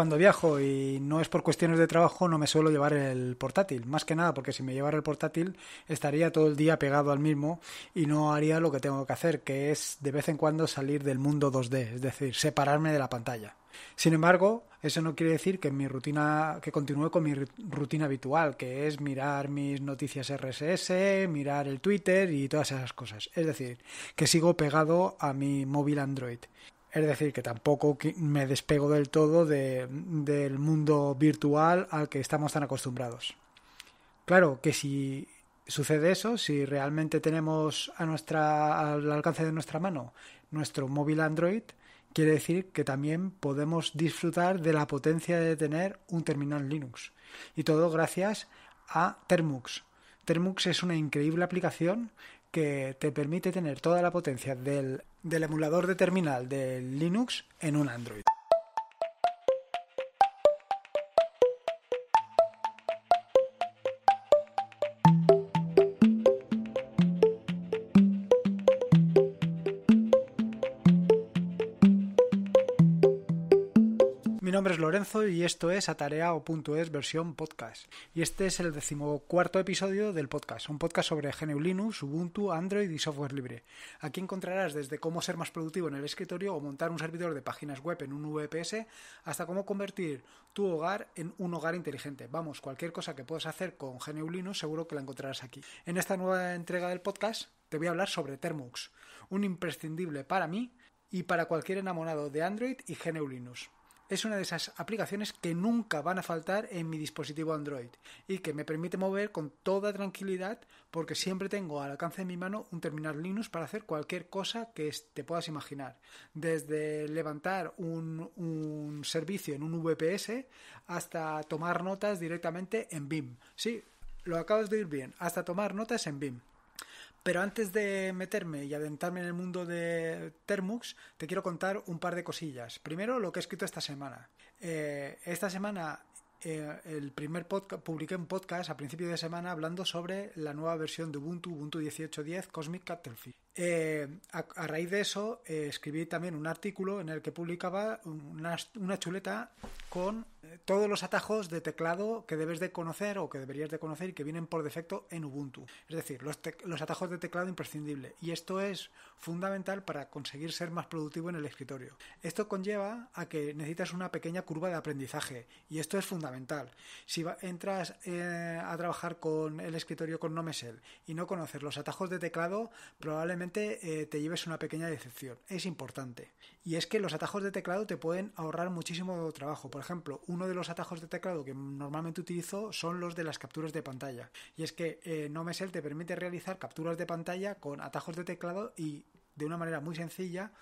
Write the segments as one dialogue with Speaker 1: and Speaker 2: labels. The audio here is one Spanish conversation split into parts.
Speaker 1: cuando viajo y no es por cuestiones de trabajo, no me suelo llevar el portátil. Más que nada porque si me llevara el portátil estaría todo el día pegado al mismo y no haría lo que tengo que hacer, que es de vez en cuando salir del mundo 2D, es decir, separarme de la pantalla. Sin embargo, eso no quiere decir que mi rutina que continúe con mi rutina habitual, que es mirar mis noticias RSS, mirar el Twitter y todas esas cosas. Es decir, que sigo pegado a mi móvil Android. Es decir, que tampoco me despego del todo del mundo virtual al que estamos tan acostumbrados. Claro que si sucede eso, si realmente tenemos a al alcance de nuestra mano nuestro móvil Android, quiere decir que también podemos disfrutar de la potencia de tener un terminal Linux. Y todo gracias a Termux. Termux es una increíble aplicación que te permite tener toda la potencia del, del emulador de terminal de Linux en un Android. nombre es Lorenzo y esto es atareao.es versión podcast. Y este es el decimocuarto episodio del podcast, un podcast sobre GNU Linux, Ubuntu, Android y software libre. Aquí encontrarás desde cómo ser más productivo en el escritorio o montar un servidor de páginas web en un VPS hasta cómo convertir tu hogar en un hogar inteligente. Vamos, cualquier cosa que puedas hacer con GNU Linux seguro que la encontrarás aquí. En esta nueva entrega del podcast te voy a hablar sobre Termux, un imprescindible para mí y para cualquier enamorado de Android y GNU Linux es una de esas aplicaciones que nunca van a faltar en mi dispositivo Android y que me permite mover con toda tranquilidad porque siempre tengo al alcance de mi mano un terminal Linux para hacer cualquier cosa que te puedas imaginar. Desde levantar un, servicio en un VPS hasta tomar notas directamente en BIM. Sí, lo acabas de ir bien, hasta tomar notas en BIM. Pero antes de meterme y adentrarme en el mundo de Termux, te quiero contar un par de cosillas. Primero, lo que he escrito esta semana. Eh, esta semana, eh, el primer podcast, publiqué un podcast a principio de semana hablando sobre la nueva versión de Ubuntu, Ubuntu 18.10 Cosmic Cattlefish. Eh, a, raíz de eso, escribí también un artículo en el que publicaba una chuleta con todos los atajos de teclado que debes de conocer o que deberías de conocer y que vienen por defecto en Ubuntu. Es decir, los, atajos de teclado imprescindibles Y esto es fundamental para conseguir ser más productivo en el escritorio. Esto conlleva a que necesitas una pequeña curva de aprendizaje y esto es fundamental. Si entras eh, a trabajar con el escritorio con Nomesel y no conoces los atajos de teclado, probablemente eh, te lleves una pequeña decepción. Es importante. Y es que los atajos de teclado te pueden ahorrar muchísimo trabajo. Por ejemplo, un uno de los atajos de teclado que normalmente utilizo son los de las capturas de pantalla. Y es que eh, NoMesel te permite realizar capturas de pantalla con atajos de teclado y de una manera muy sencilla,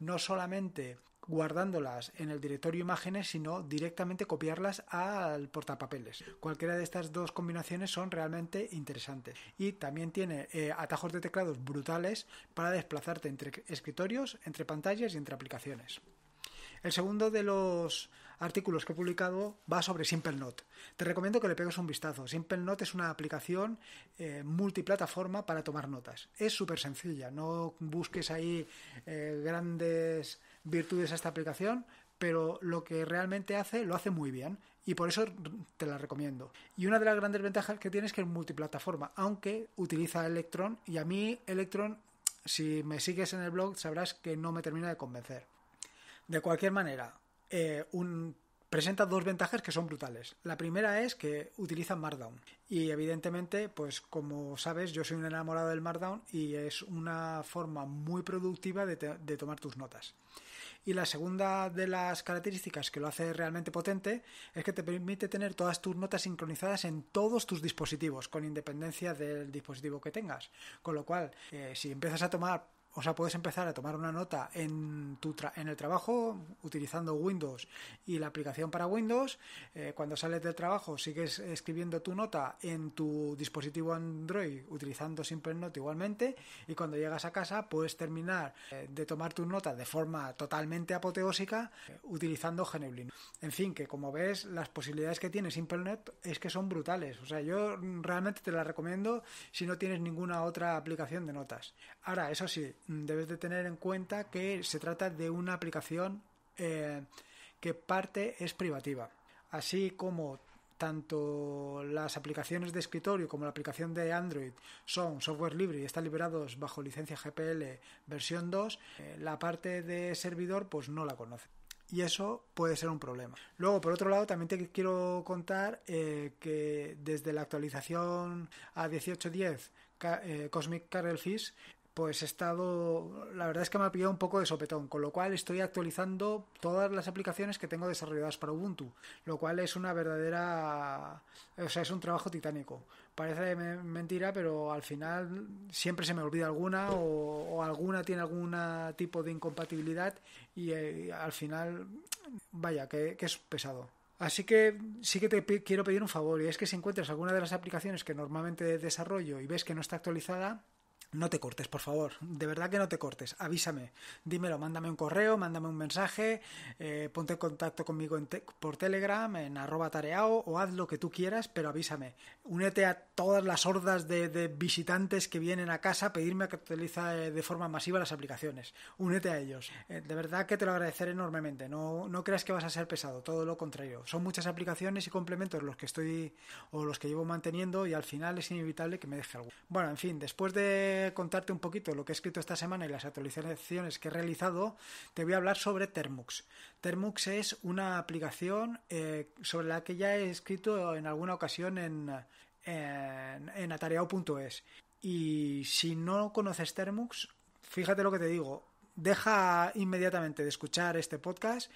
Speaker 1: no solamente guardándolas en el directorio imágenes, sino directamente copiarlas al portapapeles. Cualquiera de estas dos combinaciones son realmente interesantes. Y también tiene eh, atajos de teclados brutales para desplazarte entre escritorios, entre pantallas y entre aplicaciones. El segundo de los artículos que he publicado va sobre Simple Note. Te recomiendo que le pegues un vistazo. Simple Note es una aplicación eh, multiplataforma para tomar notas. Es súper sencilla, no busques ahí eh, grandes virtudes a esta aplicación, pero lo que realmente hace lo hace muy bien y por eso te la recomiendo. Y una de las grandes ventajas que tiene es que es multiplataforma, aunque utiliza Electron y a mí Electron, si me sigues en el blog, sabrás que no me termina de convencer. De cualquier manera, eh, un, presenta dos ventajas que son brutales. La primera es que utiliza Markdown. Y evidentemente, pues como sabes, yo soy un enamorado del Markdown y es una forma muy productiva de, tomar tus notas. Y la segunda de las características que lo hace realmente potente es que te permite tener todas tus notas sincronizadas en todos tus dispositivos, con independencia del dispositivo que tengas. Con lo cual, eh, si empiezas a tomar o sea, puedes empezar a tomar una nota en, tu en el trabajo utilizando Windows y la aplicación para Windows. Eh, cuando sales del trabajo sigues escribiendo tu nota en tu dispositivo Android utilizando SimpleNote igualmente. Y cuando llegas a casa puedes terminar eh, de tomar tu nota de forma totalmente apoteósica eh, utilizando Geneblin. En fin, que como ves las posibilidades que tiene SimpleNote es que son brutales. O sea, yo realmente te las recomiendo si no tienes ninguna otra aplicación de notas. Ahora, eso sí, debes de tener en cuenta que se trata de una aplicación eh, que parte es privativa. Así como tanto las aplicaciones de escritorio como la aplicación de Android son software libre y están liberados bajo licencia GPL versión 2, eh, la parte de servidor pues no la conoce. Y eso puede ser un problema. Luego, por otro lado, también te quiero contar eh, que desde la actualización a 18.10 Cosmic Carrel Fish pues he estado, la verdad es que me ha pillado un poco de sopetón, con lo cual estoy actualizando todas las aplicaciones que tengo desarrolladas para Ubuntu, lo cual es una verdadera, o sea, es un trabajo titánico. Parece mentira, pero al final siempre se me olvida alguna o, alguna tiene algún tipo de incompatibilidad eh, y al final, vaya, que, que es pesado. Así que sí que te quiero pedir un favor, y es que si encuentras alguna de las aplicaciones que normalmente desarrollo y ves que no está actualizada, no te cortes, por favor. De verdad que no te cortes. Avísame. Dímelo, mándame un correo, mándame un mensaje, eh, ponte en contacto conmigo en por Telegram, en arroba tareao o haz lo que tú quieras, pero avísame. Únete a todas las hordas de, visitantes que vienen a casa a pedirme que utilice eh, de forma masiva las aplicaciones. Únete a ellos. Eh, de verdad que te lo agradeceré enormemente. No, no creas que vas a ser pesado, todo lo contrario. Son muchas aplicaciones y complementos los que estoy o los que llevo manteniendo y al final es inevitable que me deje algo. Bueno, en fin, después de contarte un poquito lo que he escrito esta semana y las actualizaciones que he realizado, te voy a hablar sobre Termux. Termux es una aplicación eh, sobre la que ya he escrito en alguna ocasión en, en, en atareado.es. Y si no conoces Termux, fíjate lo que te digo, deja inmediatamente de escuchar este podcast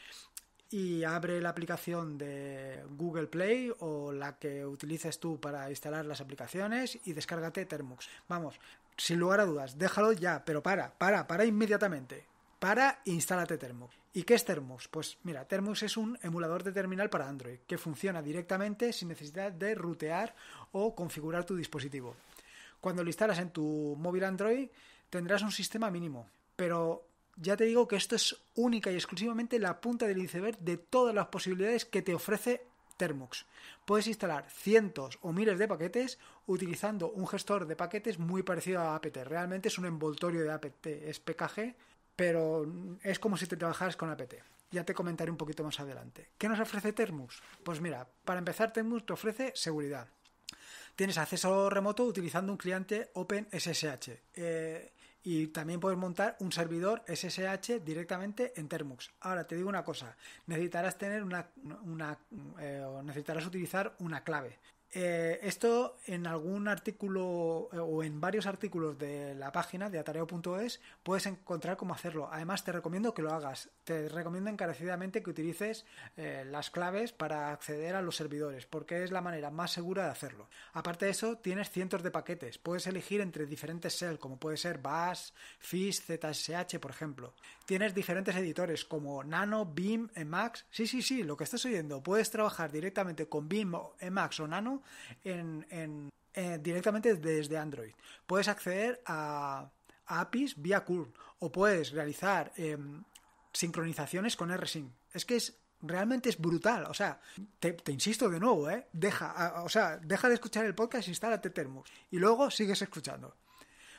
Speaker 1: y abre la aplicación de Google Play o la que utilices tú para instalar las aplicaciones y descárgate Termux. Vamos, sin lugar a dudas, déjalo ya, pero para, para, para inmediatamente. Para e instálate Termux. ¿Y qué es Termux? Pues mira, Termux es un emulador de terminal para Android que funciona directamente sin necesidad de rutear o configurar tu dispositivo. Cuando lo instalas en tu móvil Android tendrás un sistema mínimo, pero ya te digo que esto es única y exclusivamente la punta del iceberg de todas las posibilidades que te ofrece Termux. Puedes instalar cientos o miles de paquetes utilizando un gestor de paquetes muy parecido a APT. Realmente es un envoltorio de APT, es PKG, pero es como si te trabajaras con APT. Ya te comentaré un poquito más adelante. ¿Qué nos ofrece Termux? Pues mira, para empezar Termux te ofrece seguridad. Tienes acceso remoto utilizando un cliente OpenSSH. Eh, y también puedes montar un servidor SSH directamente en Termux. Ahora te digo una cosa, necesitarás tener una, eh, necesitarás utilizar una clave. Eh, esto en algún artículo eh, o en varios artículos de la página de atareo.es puedes encontrar cómo hacerlo. Además, te recomiendo que lo hagas. Te recomiendo encarecidamente que utilices eh, las claves para acceder a los servidores, porque es la manera más segura de hacerlo. Aparte de eso, tienes cientos de paquetes. Puedes elegir entre diferentes shell, como puede ser Bash, Fish, ZSH, por ejemplo. Tienes diferentes editores como Nano, BIM, Emacs. Sí, sí, sí, lo que estás oyendo. Puedes trabajar directamente con BIM, Emacs o Nano eh, directamente desde Android. Puedes acceder a, APIs vía CURL o puedes realizar em, sincronizaciones con rsync. Es que es realmente es brutal. O sea, te, insisto de nuevo, ¿eh? Deja, o deja de escuchar el podcast, instálate Termux y luego sigues escuchando.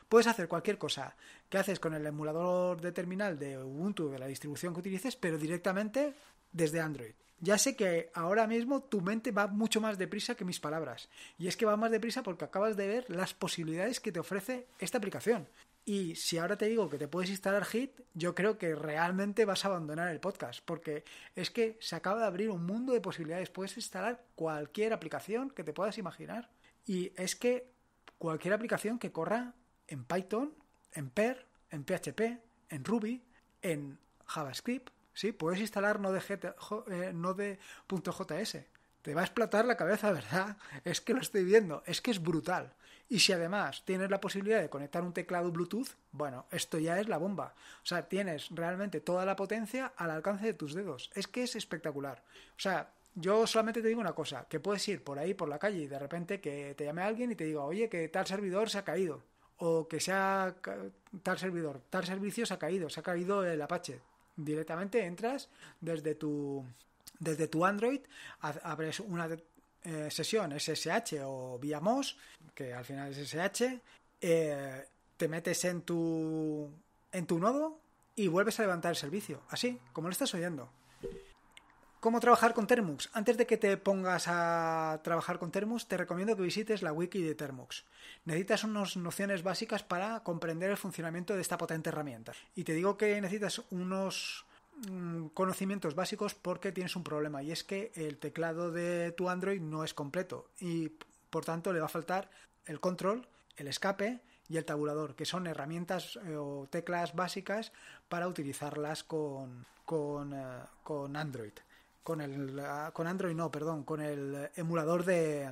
Speaker 1: Puedes hacer cualquier cosa que haces con el emulador de terminal de Ubuntu, de la distribución que utilices, pero directamente desde Android. Ya sé que ahora mismo tu mente va mucho más deprisa que mis palabras. Y es que va más deprisa porque acabas de ver las posibilidades que te ofrece esta aplicación. Y si ahora te digo que te puedes instalar Hit, yo creo que realmente vas a abandonar el podcast, porque es que se acaba de abrir un mundo de posibilidades. Puedes instalar cualquier aplicación que te puedas imaginar. Y es que cualquier aplicación que corra en Python, en PER, en PHP, en Ruby, en JavaScript, Sí, puedes instalar node.js. Eh, te va a explotar la cabeza, ¿verdad? Es que lo estoy viendo, es que es brutal. Y si además tienes la posibilidad de conectar un teclado Bluetooth, bueno, esto ya es la bomba. O sea, tienes realmente toda la potencia al alcance de tus dedos. Es que es espectacular. O sea, yo solamente te digo una cosa, que puedes ir por ahí, por la calle, y de repente que te llame alguien y te diga, oye, que tal servidor se ha caído. O que sea tal servidor, tal servicio se ha caído, se ha caído el Apache. Directamente entras desde tu, desde tu Android, abres una eh, sesión SSH o vía MOS, que al final es SSH, eh, te metes en tu, en tu nodo y vuelves a levantar el servicio, así como lo estás oyendo. ¿Cómo trabajar con Termux? Antes de que te pongas a trabajar con Termux, te recomiendo que visites la wiki de Termux. Necesitas unas nociones básicas para comprender el funcionamiento de esta potente herramienta. Y te digo que necesitas unos mm, conocimientos básicos porque tienes un problema y es que el teclado de tu Android no es completo y por tanto le va a faltar el control, el escape y el tabulador, que son herramientas eh, o teclas básicas para utilizarlas con, con, eh, con Android con el con Android no, perdón, con el emulador de,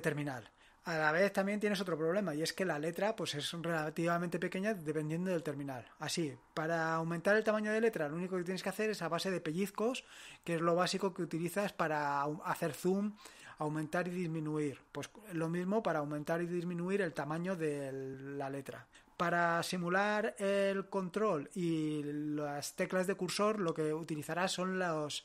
Speaker 1: terminal. A la vez también tienes otro problema y es que la letra pues es relativamente pequeña dependiendo del terminal. Así, para aumentar el tamaño de letra, lo único que tienes que hacer es a base de pellizcos, que es lo básico que utilizas para hacer zoom, aumentar y disminuir. Pues lo mismo para aumentar y disminuir el tamaño de la letra. Para simular el control y las teclas de cursor lo que utilizarás son las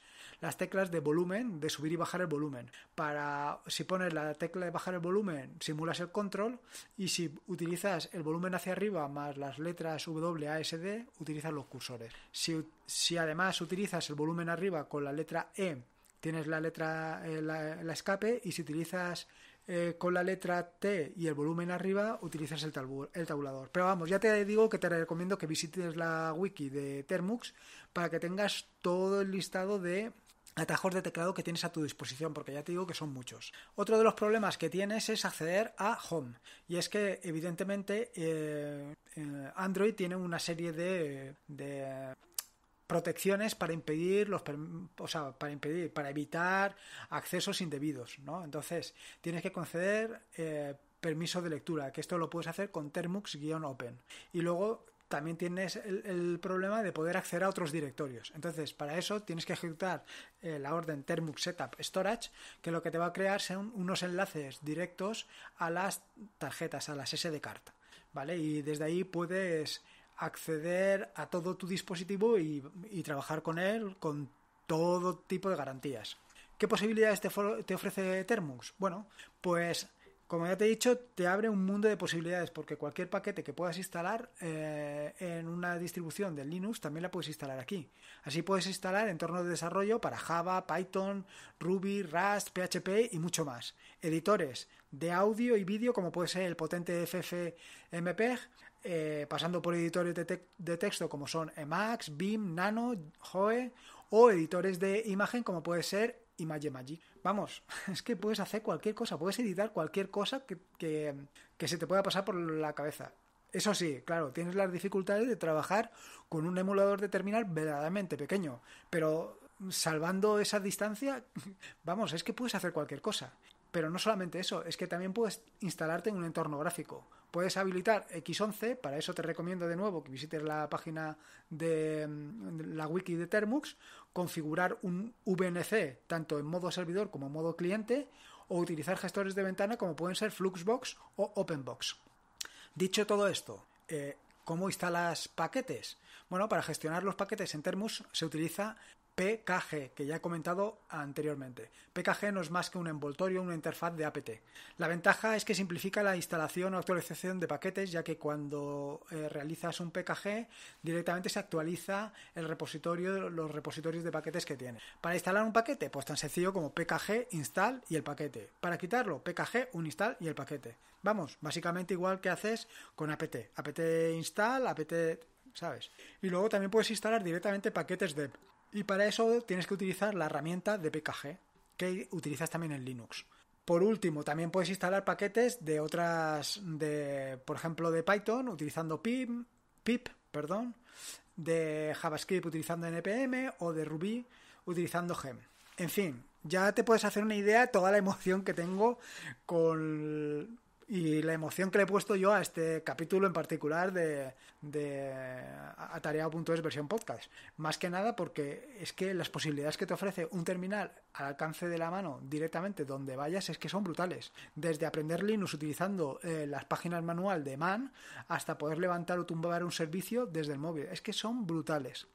Speaker 1: teclas de volumen, de subir y bajar el volumen. Para si pones la tecla de bajar el volumen, simulas el control y si utilizas el volumen hacia arriba más las letras WASD, utilizas los cursores. Si, además utilizas el volumen arriba con la letra E, tienes la letra, eh, la escape y si utilizas eh, con la letra T y el volumen arriba, utilizas el, tabulador. Pero vamos, ya te digo que te recomiendo que visites la wiki de Termux para que tengas todo el listado de atajos de teclado que tienes a tu disposición, porque ya te digo que son muchos. Otro de los problemas que tienes es acceder a Home, y es que evidentemente eh, eh, Android tiene una serie de protecciones para impedir los o sea, para impedir para evitar accesos indebidos no entonces tienes que conceder eh, permiso de lectura que esto lo puedes hacer con termux open y luego también tienes el, problema de poder acceder a otros directorios. Entonces, para eso tienes que ejecutar eh, la orden Termux Setup Storage, que lo que te va a crear son unos enlaces directos a las tarjetas, a las SD carta ¿Vale? Y desde ahí puedes acceder a todo tu dispositivo y, trabajar con él con todo tipo de garantías. ¿Qué posibilidades te, ofrece Termux? Bueno, pues como ya te he dicho, te abre un mundo de posibilidades porque cualquier paquete que puedas instalar eh, en una distribución de Linux también la puedes instalar aquí. Así puedes instalar entornos de desarrollo para Java, Python, Ruby, Rust, PHP y mucho más. Editores de audio y vídeo como puede ser el potente FFmpeg eh, pasando por editores de, texto como son Emacs, BIM, Nano, Joe o editores de imagen como puede ser Imagemagic. Vamos, es que puedes hacer cualquier cosa, puedes editar cualquier cosa que, que se te pueda pasar por la cabeza. Eso sí, claro, tienes las dificultades de trabajar con un emulador de terminal verdaderamente pequeño, pero salvando esa distancia, vamos, es que puedes hacer cualquier cosa. Pero no solamente eso, es que también puedes instalarte en un entorno gráfico. Puedes habilitar X11, para eso te recomiendo de nuevo que visites la página de mm, la wiki de Termux, configurar un VNC tanto en modo servidor como en modo cliente o utilizar gestores de ventana como pueden ser Fluxbox o Openbox. Dicho todo esto, eh, ¿cómo instalas paquetes? Bueno, para gestionar los paquetes en Termux se utiliza PKG, que ya he comentado anteriormente. PKG no es más que un envoltorio, una interfaz de APT. La ventaja es que simplifica la instalación o actualización de paquetes, ya que cuando eh, realizas un PKG directamente se actualiza el repositorio, los repositorios de paquetes que tiene. Para instalar un paquete, pues tan sencillo como PKG install y el paquete. Para quitarlo, PKG un y el paquete. Vamos, básicamente igual que haces con APT. APT install, APT ¿sabes? Y luego también puedes instalar directamente paquetes de y para eso tienes que utilizar la herramienta de PKG, que utilizas también en Linux. Por último, también puedes instalar paquetes de otras, de, por ejemplo, de Python utilizando pip, pip, perdón, de JavaScript utilizando npm o de Ruby utilizando gem. En fin, ya te puedes hacer una idea toda la emoción que tengo con y la emoción que le he puesto yo a este capítulo en particular de, de atareado.es versión podcast. Más que nada porque es que las posibilidades que te ofrece un terminal al alcance de la mano directamente donde vayas es que son brutales. Desde aprender Linux utilizando eh, las páginas manual de man hasta poder levantar o tumbar un servicio desde el móvil. Es que son brutales.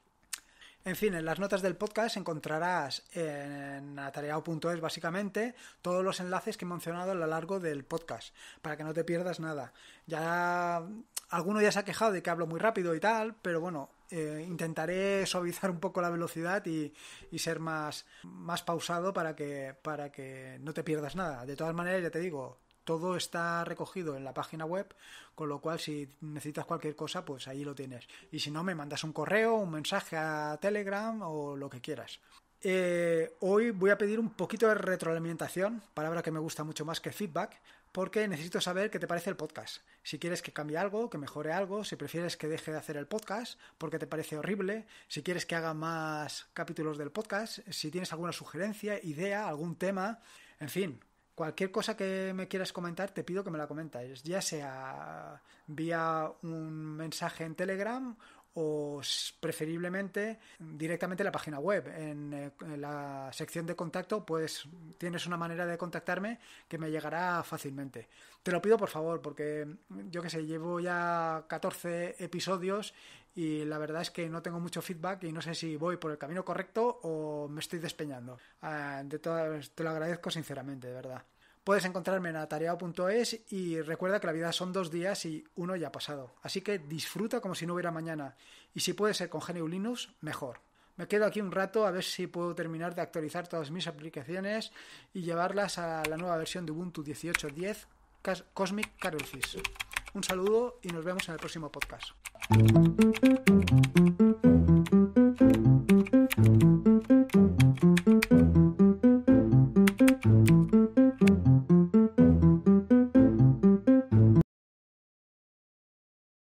Speaker 1: En fin, en las notas del podcast encontrarás en atareado.es básicamente todos los enlaces que he mencionado a lo largo del podcast, para que no te pierdas nada. Ya alguno ya se ha quejado de que hablo muy rápido y tal, pero bueno, eh, intentaré suavizar un poco la velocidad y, y, ser más, más pausado para que, para que no te pierdas nada. De todas maneras, ya te digo, todo está recogido en la página web, con lo cual si necesitas cualquier cosa, pues ahí lo tienes. Y si no, me mandas un correo, un mensaje a Telegram o lo que quieras. Eh, hoy voy a pedir un poquito de retroalimentación, palabra que me gusta mucho más que feedback, porque necesito saber qué te parece el podcast. Si quieres que cambie algo, que mejore algo, si prefieres que deje de hacer el podcast porque te parece horrible, si quieres que haga más capítulos del podcast, si tienes alguna sugerencia, idea, algún tema, en fin, Cualquier cosa que me quieras comentar, te pido que me la comentes, ya sea vía un mensaje en Telegram o preferiblemente directamente en la página web. Eh, en, la sección de contacto, pues tienes una manera de contactarme que me llegará fácilmente. Te lo pido por favor, porque yo que sé, llevo ya 14 episodios y la verdad es que no tengo mucho feedback y no sé si voy por el camino correcto o me estoy despeñando. Ah, de todas, te lo agradezco sinceramente, de verdad. Puedes encontrarme en atareado.es y recuerda que la vida son dos días y uno ya ha pasado. Así que disfruta como si no hubiera mañana. Y si puedes ser con genio Linux, mejor. Me quedo aquí un rato a ver si puedo terminar de actualizar todas mis aplicaciones y llevarlas a la nueva versión de Ubuntu 18.10 Cosmic Carolcis. Un saludo y nos vemos en el próximo podcast.